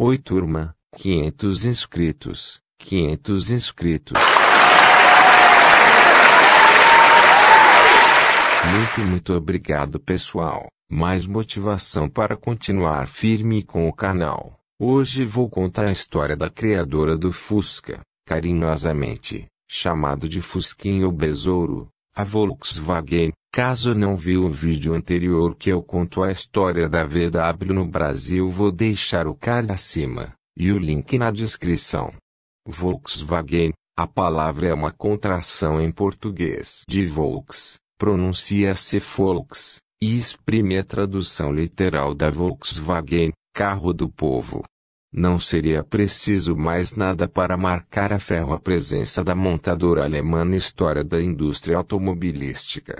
Oi turma, 500 inscritos, 500 inscritos. Muito, muito obrigado pessoal. Mais motivação para continuar firme com o canal. Hoje vou contar a história da criadora do Fusca, carinhosamente chamado de Fusquinho Besouro, a Volkswagen, Caso não viu o vídeo anterior que eu conto a história da VW no Brasil, vou deixar o card acima e o link na descrição. Volkswagen, a palavra é uma contração em português de Volks, pronuncia-se Volks, e exprime a tradução literal da Volkswagen, carro do povo. Não seria preciso mais nada para marcar a ferro a presença da montadora alemã na história da indústria automobilística.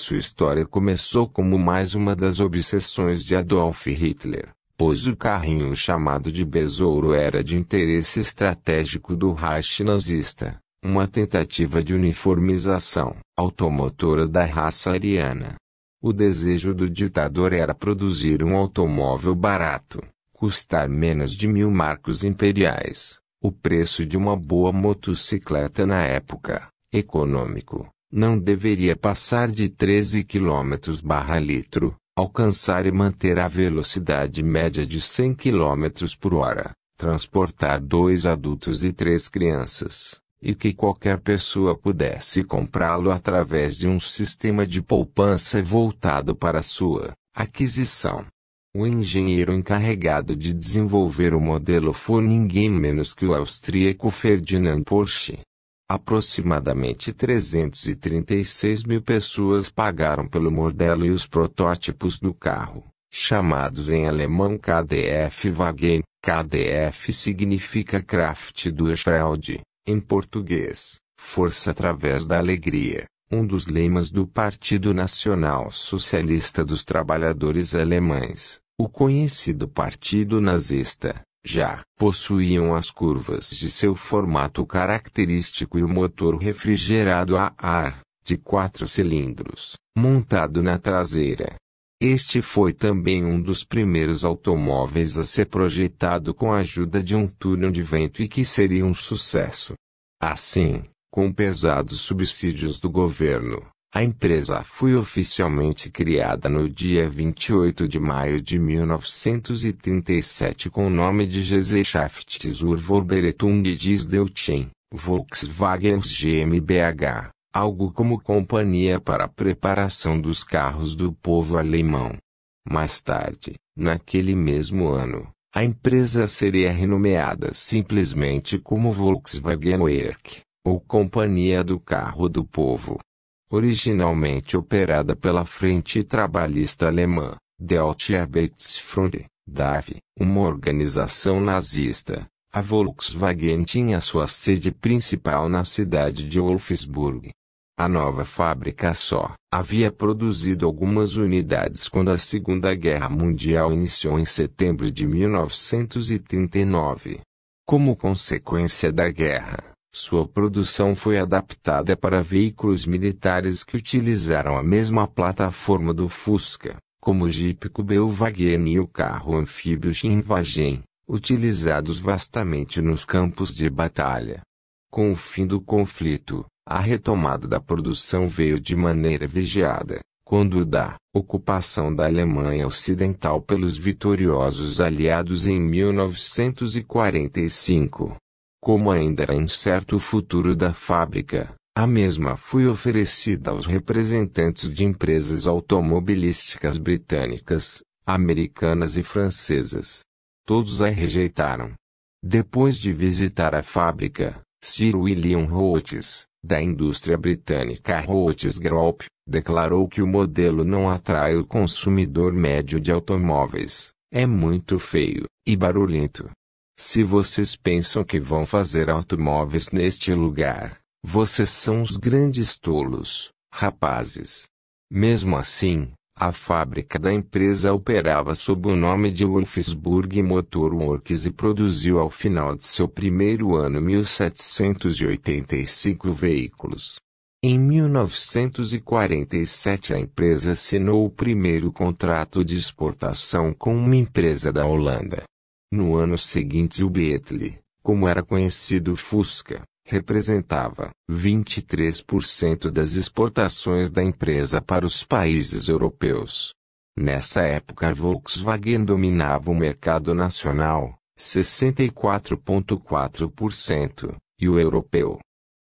Sua história começou como mais uma das obsessões de Adolf Hitler, pois o carrinho chamado de besouro era de interesse estratégico do Reich nazista, uma tentativa de uniformização automotora da raça ariana. O desejo do ditador era produzir um automóvel barato, custar menos de mil marcos imperiais, o preço de uma boa motocicleta na época, econômico, não deveria passar de 13 km barra litro, alcançar e manter a velocidade média de 100 km por hora, transportar dois adultos e três crianças, e que qualquer pessoa pudesse comprá-lo através de um sistema de poupança voltado para sua aquisição. O engenheiro encarregado de desenvolver o modelo foi ninguém menos que o austríaco Ferdinand Porsche Aproximadamente 336 mil pessoas pagaram pelo modelo e os protótipos do carro, chamados em alemão KDF-Wagen. KDF significa Kraft durch Freude, em português, Força através da Alegria, um dos lemas do Partido Nacional Socialista dos Trabalhadores Alemães, o conhecido Partido Nazista já possuíam as curvas de seu formato característico e o motor refrigerado a ar, de quatro cilindros, montado na traseira. Este foi também um dos primeiros automóveis a ser projetado com a ajuda de um túnel de vento e que seria um sucesso. Assim, com pesados subsídios do governo, a empresa foi oficialmente criada no dia 28 de maio de 1937 com o nome de Gesellschaft zur Vorbereitung des Deutschen Volkswagen GmbH, algo como Companhia para a Preparação dos Carros do Povo Alemão. Mais tarde, naquele mesmo ano, a empresa seria renomeada simplesmente como Volkswagenwerk, ou Companhia do Carro do Povo originalmente operada pela Frente Trabalhista Alemã, Deutsche Arbeitsfront, DAV, uma organização nazista, a Volkswagen tinha sua sede principal na cidade de Wolfsburg. A nova fábrica só havia produzido algumas unidades quando a Segunda Guerra Mundial iniciou em setembro de 1939. Como consequência da guerra, sua produção foi adaptada para veículos militares que utilizaram a mesma plataforma do Fusca, como o Jeep Kubelwagen e o carro anfíbio Schinwagen, utilizados vastamente nos campos de batalha. Com o fim do conflito, a retomada da produção veio de maneira vigiada, quando da ocupação da Alemanha Ocidental pelos vitoriosos aliados em 1945, como ainda era incerto o futuro da fábrica, a mesma foi oferecida aos representantes de empresas automobilísticas britânicas, americanas e francesas. Todos a rejeitaram. Depois de visitar a fábrica, Sir William Rhodes, da indústria britânica Rhodes Group, declarou que o modelo não atrai o consumidor médio de automóveis, é muito feio e barulhento. Se vocês pensam que vão fazer automóveis neste lugar, vocês são os grandes tolos, rapazes. Mesmo assim, a fábrica da empresa operava sob o nome de Wolfsburg Motor Works e produziu ao final de seu primeiro ano 1785 veículos. Em 1947 a empresa assinou o primeiro contrato de exportação com uma empresa da Holanda. No ano seguinte o Beetle, como era conhecido o Fusca, representava 23% das exportações da empresa para os países europeus. Nessa época a Volkswagen dominava o mercado nacional, 64,4%, e o europeu.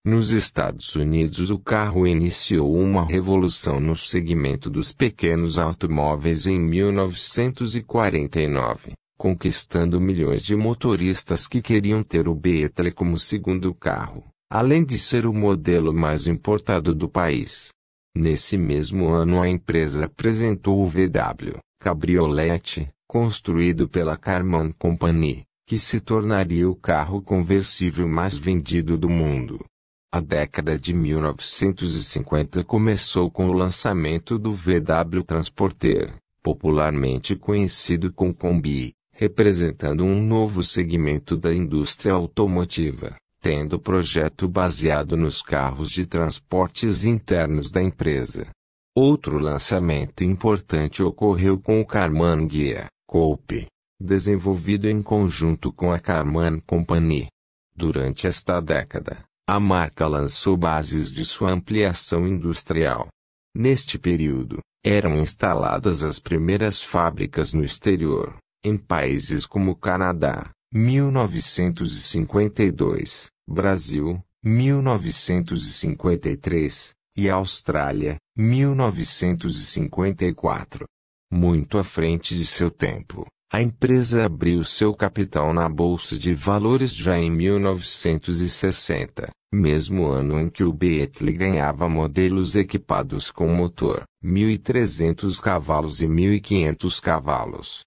Nos Estados Unidos o carro iniciou uma revolução no segmento dos pequenos automóveis em 1949 conquistando milhões de motoristas que queriam ter o Beetle como segundo carro, além de ser o modelo mais importado do país. Nesse mesmo ano a empresa apresentou o VW Cabriolet, construído pela Carman Company, que se tornaria o carro conversível mais vendido do mundo. A década de 1950 começou com o lançamento do VW Transporter, popularmente conhecido como Combi, representando um novo segmento da indústria automotiva, tendo projeto baseado nos carros de transportes internos da empresa. Outro lançamento importante ocorreu com o Carman Guia, Coupe, desenvolvido em conjunto com a Carman Company. Durante esta década, a marca lançou bases de sua ampliação industrial. Neste período, eram instaladas as primeiras fábricas no exterior, em países como Canadá, 1952, Brasil, 1953 e Austrália, 1954. Muito à frente de seu tempo, a empresa abriu seu capital na Bolsa de Valores já em 1960, mesmo ano em que o Beatle ganhava modelos equipados com motor 1.300 cavalos e 1.500 cavalos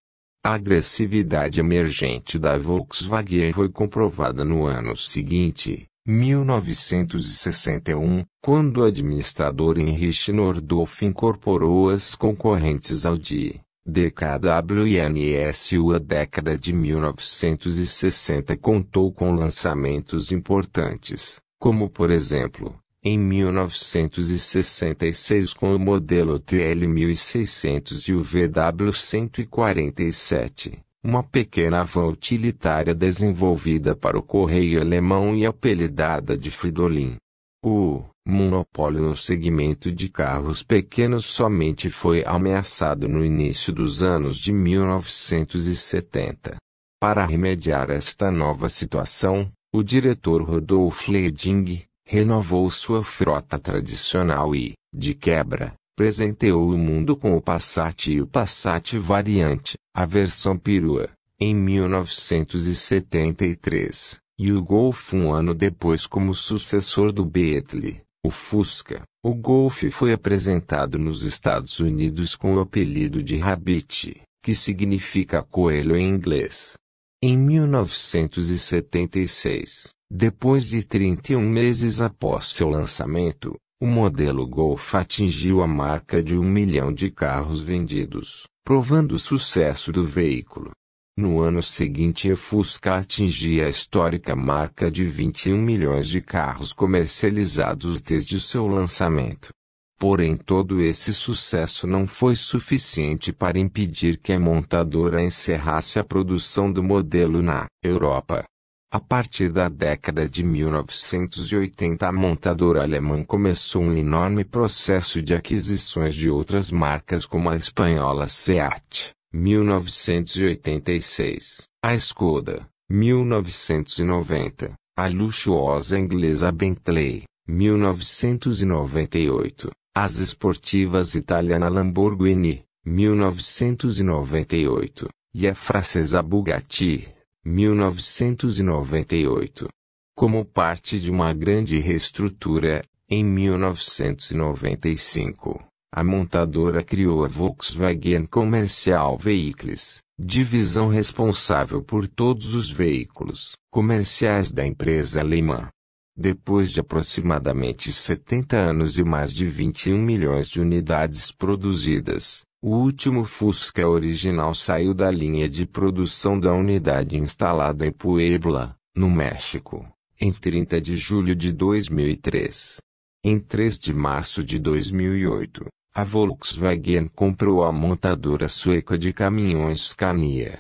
a agressividade emergente da Volkswagen foi comprovada no ano seguinte, 1961, quando o administrador Heinrich Nordhoff incorporou as concorrentes Audi, DKW e NSU. A década de 1960 contou com lançamentos importantes, como por exemplo, em 1966 com o modelo TL-1600 e o VW-147, uma pequena van utilitária desenvolvida para o correio alemão e apelidada de Fridolin. O monopólio no segmento de carros pequenos somente foi ameaçado no início dos anos de 1970. Para remediar esta nova situação, o diretor Rodolfo Leding, renovou sua frota tradicional e, de quebra, presenteou o mundo com o Passat e o Passat Variante, a versão perua, em 1973, e o Golf um ano depois como sucessor do Beetle, o Fusca. O Golf foi apresentado nos Estados Unidos com o apelido de Rabbit, que significa coelho em inglês. Em 1976, depois de 31 meses após seu lançamento, o modelo Golf atingiu a marca de um milhão de carros vendidos, provando o sucesso do veículo. No ano seguinte, a Fusca atingia a histórica marca de 21 milhões de carros comercializados desde seu lançamento. Porém, todo esse sucesso não foi suficiente para impedir que a montadora encerrasse a produção do modelo na Europa. A partir da década de 1980, a montadora alemã começou um enorme processo de aquisições de outras marcas como a espanhola Seat, 1986, a Skoda, 1990, a luxuosa inglesa Bentley, 1998, as esportivas italiana Lamborghini, 1998, e a francesa Bugatti, 1998. Como parte de uma grande reestrutura, em 1995, a montadora criou a Volkswagen Comercial Vehicles, divisão responsável por todos os veículos comerciais da empresa alemã. Depois de aproximadamente 70 anos e mais de 21 milhões de unidades produzidas, o último Fusca original saiu da linha de produção da unidade instalada em Puebla, no México, em 30 de julho de 2003. Em 3 de março de 2008, a Volkswagen comprou a montadora sueca de caminhões Scania.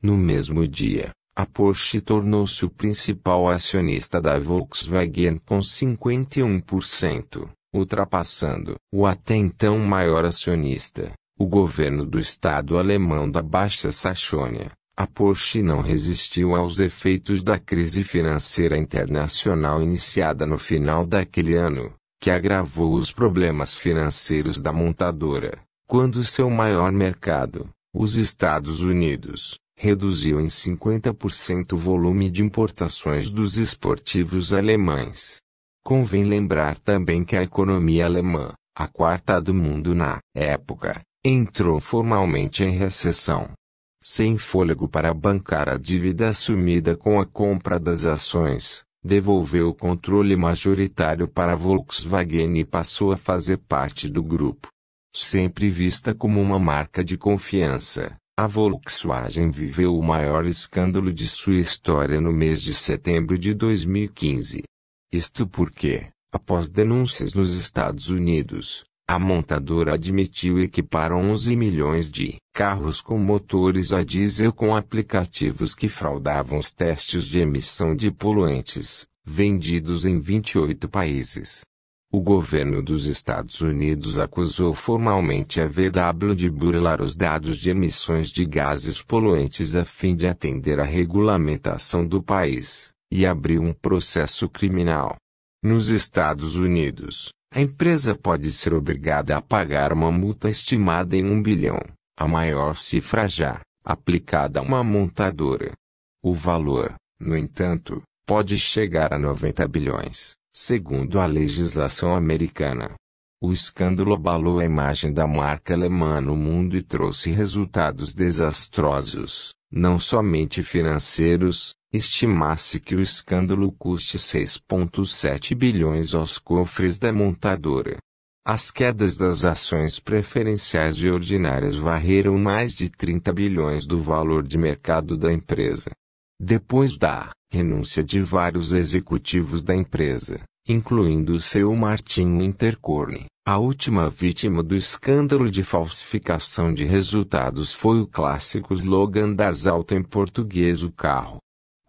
No mesmo dia, a Porsche tornou-se o principal acionista da Volkswagen com 51%, ultrapassando o até então maior acionista, o governo do Estado alemão da Baixa Saxônia, a Porsche não resistiu aos efeitos da crise financeira internacional iniciada no final daquele ano, que agravou os problemas financeiros da montadora, quando seu maior mercado, os Estados Unidos, reduziu em 50% o volume de importações dos esportivos alemães. Convém lembrar também que a economia alemã, a quarta do mundo na época, entrou formalmente em recessão. Sem fôlego para bancar a dívida assumida com a compra das ações, devolveu o controle majoritário para a Volkswagen e passou a fazer parte do grupo. Sempre vista como uma marca de confiança, a Volkswagen viveu o maior escândalo de sua história no mês de setembro de 2015. Isto porque, após denúncias nos Estados Unidos, a montadora admitiu equipar 11 milhões de carros com motores a diesel com aplicativos que fraudavam os testes de emissão de poluentes, vendidos em 28 países. O governo dos Estados Unidos acusou formalmente a VW de burlar os dados de emissões de gases poluentes a fim de atender à regulamentação do país, e abriu um processo criminal. Nos Estados Unidos, a empresa pode ser obrigada a pagar uma multa estimada em um bilhão, a maior cifra já aplicada a uma montadora. O valor, no entanto, pode chegar a 90 bilhões, segundo a legislação americana. O escândalo abalou a imagem da marca alemã no mundo e trouxe resultados desastrosos, não somente financeiros, Estimasse que o escândalo custe 6,7 bilhões aos cofres da montadora. As quedas das ações preferenciais e ordinárias varreram mais de 30 bilhões do valor de mercado da empresa. Depois da renúncia de vários executivos da empresa, incluindo o seu Martin Intercorne, a última vítima do escândalo de falsificação de resultados foi o clássico slogan da Alta em português o carro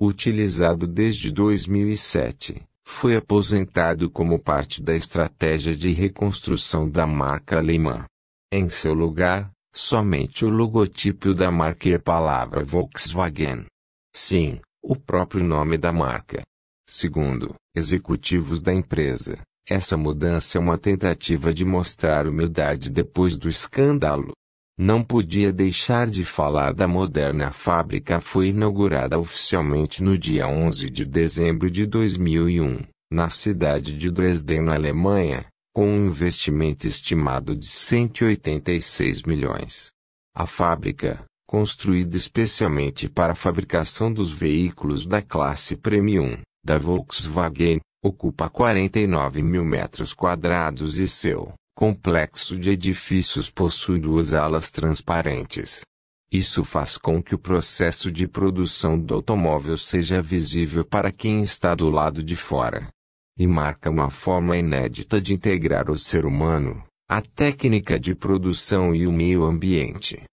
utilizado desde 2007, foi aposentado como parte da estratégia de reconstrução da marca alemã. Em seu lugar, somente o logotipo da marca e a palavra Volkswagen. Sim, o próprio nome da marca. Segundo executivos da empresa, essa mudança é uma tentativa de mostrar humildade depois do escândalo. Não podia deixar de falar da moderna fábrica foi inaugurada oficialmente no dia 11 de dezembro de 2001, na cidade de Dresden, na Alemanha, com um investimento estimado de 186 milhões. A fábrica, construída especialmente para a fabricação dos veículos da classe Premium, da Volkswagen, ocupa 49 mil metros quadrados e seu complexo de edifícios possui duas alas transparentes. Isso faz com que o processo de produção do automóvel seja visível para quem está do lado de fora. E marca uma forma inédita de integrar o ser humano, a técnica de produção e o meio ambiente.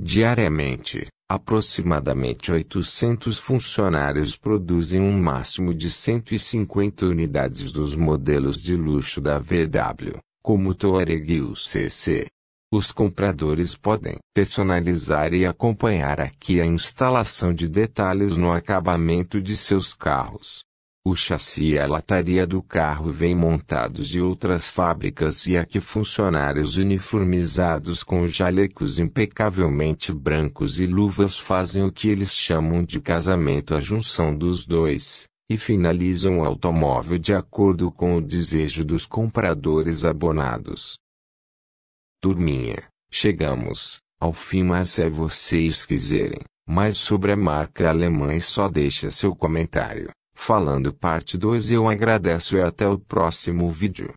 Diariamente, aproximadamente 800 funcionários produzem um máximo de 150 unidades dos modelos de luxo da VW como Touareg CC. Os compradores podem personalizar e acompanhar aqui a instalação de detalhes no acabamento de seus carros. O chassi e a lataria do carro vêm montados de outras fábricas e aqui funcionários uniformizados com jalecos impecavelmente brancos e luvas fazem o que eles chamam de casamento a junção dos dois e finalizam o automóvel de acordo com o desejo dos compradores abonados. Turminha, chegamos ao fim, mas se vocês quiserem mais sobre a marca alemã, e só deixa seu comentário. Falando parte 2, eu agradeço e até o próximo vídeo.